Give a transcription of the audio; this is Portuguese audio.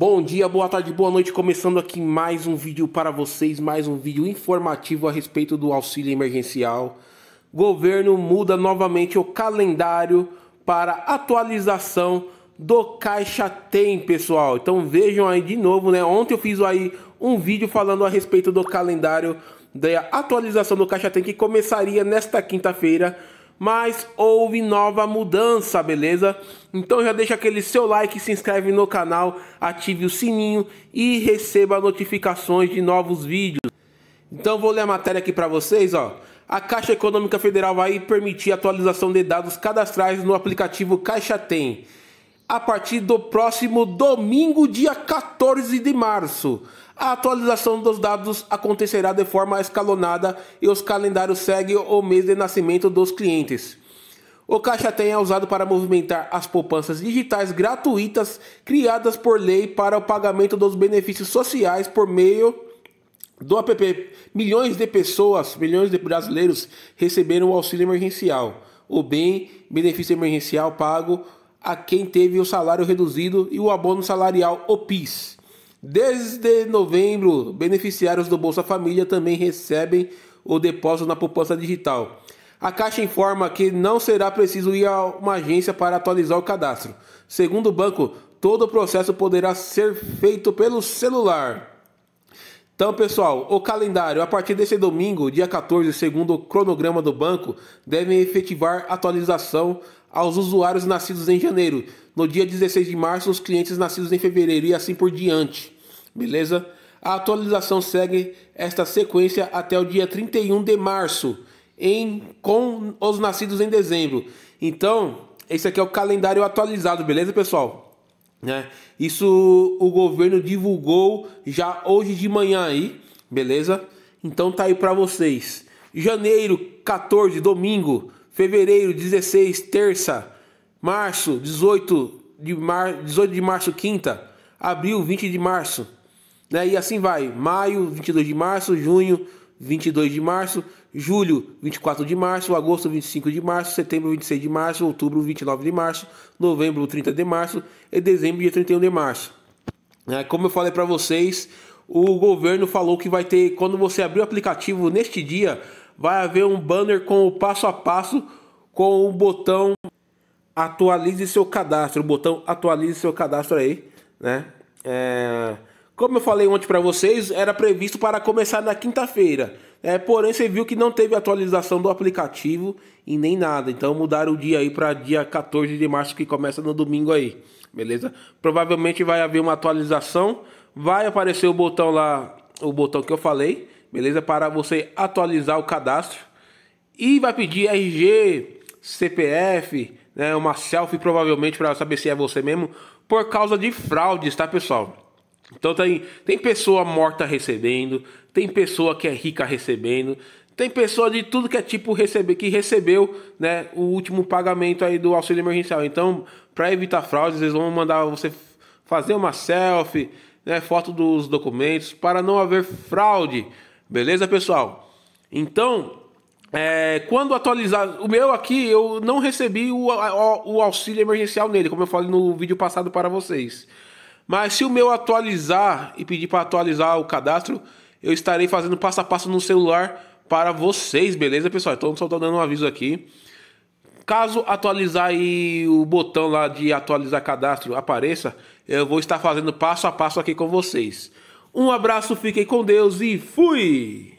Bom dia, boa tarde, boa noite, começando aqui mais um vídeo para vocês, mais um vídeo informativo a respeito do auxílio emergencial. Governo muda novamente o calendário para atualização do Caixa Tem, pessoal. Então vejam aí de novo, né? Ontem eu fiz aí um vídeo falando a respeito do calendário da atualização do Caixa Tem que começaria nesta quinta-feira mas houve nova mudança, beleza? Então já deixa aquele seu like, se inscreve no canal, ative o sininho e receba notificações de novos vídeos. Então vou ler a matéria aqui para vocês, ó. A Caixa Econômica Federal vai permitir atualização de dados cadastrais no aplicativo Caixa Tem a partir do próximo domingo, dia 14 de março. A atualização dos dados acontecerá de forma escalonada e os calendários seguem o mês de nascimento dos clientes. O Caixa Tem é usado para movimentar as poupanças digitais gratuitas criadas por lei para o pagamento dos benefícios sociais por meio do app. Milhões de pessoas, milhões de brasileiros receberam o auxílio emergencial, o bem benefício emergencial pago a quem teve o salário reduzido e o abono salarial, o PIS. Desde novembro, beneficiários do Bolsa Família também recebem o depósito na poupança digital. A Caixa informa que não será preciso ir a uma agência para atualizar o cadastro. Segundo o banco, todo o processo poderá ser feito pelo celular. Então, pessoal, o calendário, a partir desse domingo, dia 14, segundo o cronograma do banco, devem efetivar atualização aos usuários nascidos em janeiro. No dia 16 de março, os clientes nascidos em fevereiro e assim por diante. Beleza? A atualização segue esta sequência até o dia 31 de março, em, com os nascidos em dezembro. Então, esse aqui é o calendário atualizado, beleza, pessoal? Né? Isso o governo divulgou já hoje de manhã aí, beleza? Então tá aí para vocês. Janeiro 14, domingo, fevereiro 16, terça, março 18 de mar... 18 de março, quinta, abril 20 de março, né? E assim vai. Maio 22 de março, junho 22 de março, julho 24 de março, agosto 25 de março, setembro 26 de março, outubro 29 de março, novembro 30 de março e dezembro dia 31 de março. É, como eu falei para vocês, o governo falou que vai ter, quando você abrir o aplicativo neste dia, vai haver um banner com o passo a passo com o botão atualize seu cadastro, o botão atualize seu cadastro aí, né? É... Como eu falei ontem para vocês, era previsto para começar na quinta-feira. É, porém, você viu que não teve atualização do aplicativo e nem nada. Então mudaram o dia aí para dia 14 de março que começa no domingo aí. Beleza? Provavelmente vai haver uma atualização. Vai aparecer o botão lá, o botão que eu falei, beleza? Para você atualizar o cadastro. E vai pedir RG, CPF, né? Uma selfie provavelmente para saber se é você mesmo. Por causa de fraudes, tá pessoal? Então tem, tem pessoa morta recebendo, tem pessoa que é rica recebendo, tem pessoa de tudo que é tipo receber, que recebeu né, o último pagamento aí do auxílio emergencial. Então, para evitar fraudes, eles vão mandar você fazer uma selfie, né, foto dos documentos, para não haver fraude. Beleza, pessoal? Então, é, quando atualizar o meu aqui, eu não recebi o, o, o auxílio emergencial nele, como eu falei no vídeo passado para vocês. Mas se o meu atualizar e pedir para atualizar o cadastro, eu estarei fazendo passo a passo no celular para vocês, beleza, pessoal? Então só estou dando um aviso aqui. Caso atualizar e o botão lá de atualizar cadastro apareça, eu vou estar fazendo passo a passo aqui com vocês. Um abraço, fiquem com Deus e fui!